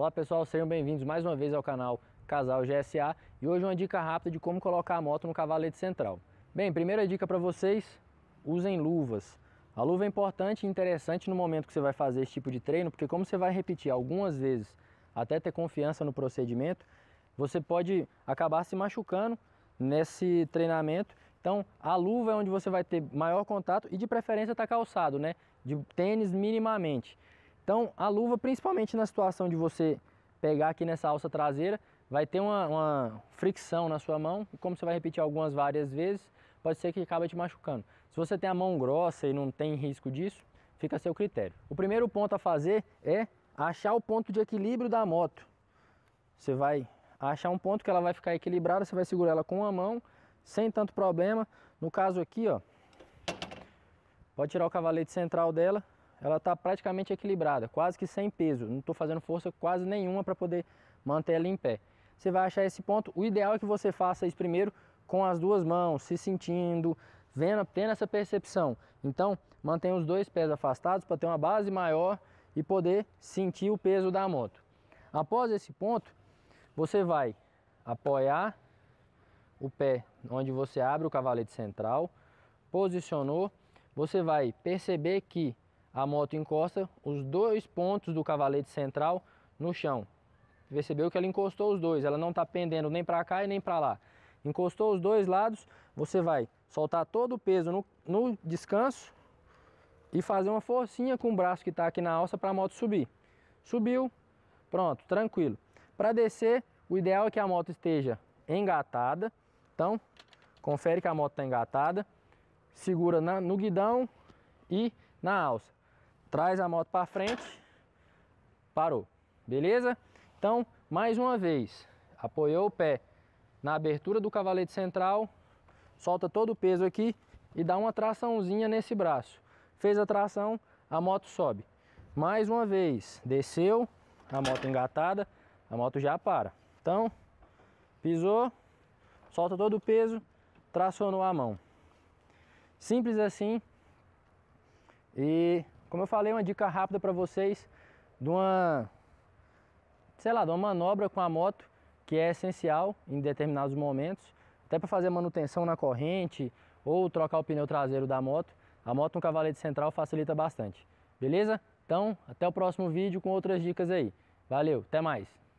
Olá pessoal, sejam bem-vindos mais uma vez ao canal Casal GSA e hoje uma dica rápida de como colocar a moto no cavalete central. Bem, primeira dica para vocês, usem luvas. A luva é importante e interessante no momento que você vai fazer esse tipo de treino, porque como você vai repetir algumas vezes até ter confiança no procedimento, você pode acabar se machucando nesse treinamento. Então, a luva é onde você vai ter maior contato e de preferência está calçado, né? De tênis minimamente. Então a luva, principalmente na situação de você pegar aqui nessa alça traseira, vai ter uma, uma fricção na sua mão e como você vai repetir algumas várias vezes, pode ser que acabe te machucando. Se você tem a mão grossa e não tem risco disso, fica a seu critério. O primeiro ponto a fazer é achar o ponto de equilíbrio da moto. Você vai achar um ponto que ela vai ficar equilibrada, você vai segurar ela com a mão, sem tanto problema. No caso aqui, ó, pode tirar o cavalete central dela, ela está praticamente equilibrada, quase que sem peso. Não estou fazendo força quase nenhuma para poder manter ela em pé. Você vai achar esse ponto. O ideal é que você faça isso primeiro com as duas mãos, se sentindo, vendo, tendo essa percepção. Então, mantenha os dois pés afastados para ter uma base maior e poder sentir o peso da moto. Após esse ponto, você vai apoiar o pé onde você abre o cavalete central, posicionou, você vai perceber que a moto encosta os dois pontos do cavalete central no chão. Percebeu que ela encostou os dois, ela não está pendendo nem para cá e nem para lá. Encostou os dois lados, você vai soltar todo o peso no, no descanso e fazer uma forcinha com o braço que está aqui na alça para a moto subir. Subiu, pronto, tranquilo. Para descer, o ideal é que a moto esteja engatada. Então, confere que a moto está engatada, segura na, no guidão e na alça traz a moto para frente, parou, beleza? Então, mais uma vez, apoiou o pé na abertura do cavalete central, solta todo o peso aqui e dá uma traçãozinha nesse braço. Fez a tração, a moto sobe. Mais uma vez, desceu, a moto engatada, a moto já para. Então, pisou, solta todo o peso, tracionou a mão. Simples assim. E como eu falei, uma dica rápida para vocês de uma, sei lá, de uma manobra com a moto que é essencial em determinados momentos, até para fazer manutenção na corrente ou trocar o pneu traseiro da moto. A moto no cavalete central facilita bastante. Beleza? Então, até o próximo vídeo com outras dicas aí. Valeu, até mais!